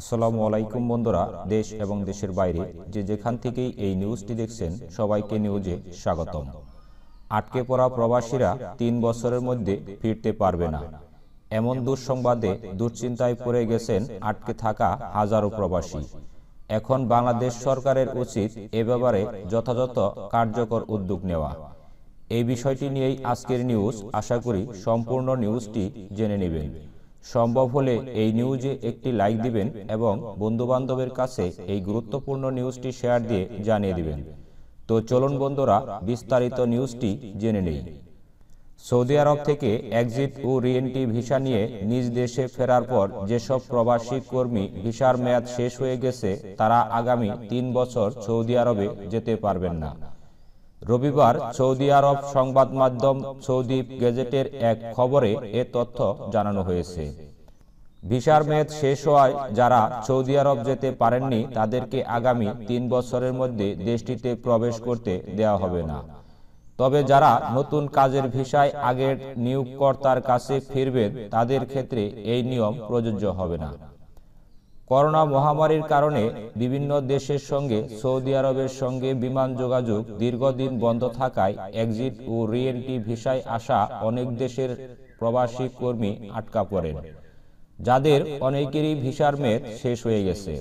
আসসালামু আলাইকুম বন্ধুরা দেশ এবং দেশের বাইরে যে যেখান থেকেই এই নিউজটি দেখছেন সবাইকে নিউজে স্বাগতম আটকে পড়া প্রবাসীরা তিন বছরের মধ্যে ফিরতে পারবে না এমন দুঃসংবাদে দুশ্চিন্তায় পড়ে গেছেন আটকে থাকা হাজারো প্রবাসী এখন বাংলাদেশ সরকারের উচিত এ ব্যাপারে যথাযথ কার্যকর উদ্যোগ নেওয়া এই বিষয়টি নিয়েই আজকের নিউজ আশা করি সম্পূর্ণ নিউজটি জেনে নেবেন সম্ভব হলে এই নিউজে একটি লাইক দিবেন এবং বন্ধুবান্ধবের কাছে এই গুরুত্বপূর্ণ নিউজটি শেয়ার দিয়ে জানিয়ে দিবেন তো চলুন বন্ধুরা বিস্তারিত নিউজটি জেনে নেই সৌদি আরব থেকে এক্সিট ও রিএনটি ভিসা নিয়ে নিজ দেশে ফেরার পর যেসব প্রবাসী কর্মী ভিসার মেয়াদ শেষ হয়ে গেছে তারা আগামী তিন বছর সৌদি আরবে যেতে পারবেন না রবিবার সৌদি আরব সংবাদ মাধ্যম সৌদি গেজেটের এক খবরে এ তথ্য জানানো হয়েছে ভিসার মেয়াদ শেষ হওয়ায় যারা সৌদি আরব যেতে পারেননি তাদেরকে আগামী তিন বছরের মধ্যে দেশটিতে প্রবেশ করতে দেওয়া হবে না তবে যারা নতুন কাজের ভিসায় আগের নিয়োগকর্তার কাছে ফিরবেন তাদের ক্ষেত্রে এই নিয়ম প্রযোজ্য হবে না করোনা মহামারীর কারণে বিভিন্ন দেশের সঙ্গে সৌদি আরবের সঙ্গে বিমান যোগাযোগ দীর্ঘদিন বন্ধ থাকায় এক্সিট ও রিএন্ট্রি ভিসায় আসা অনেক দেশের প্রবাসী কর্মী আটকা পড়েন যাদের অনেকেরই ভিসার মেয়াদ শেষ হয়ে গেছে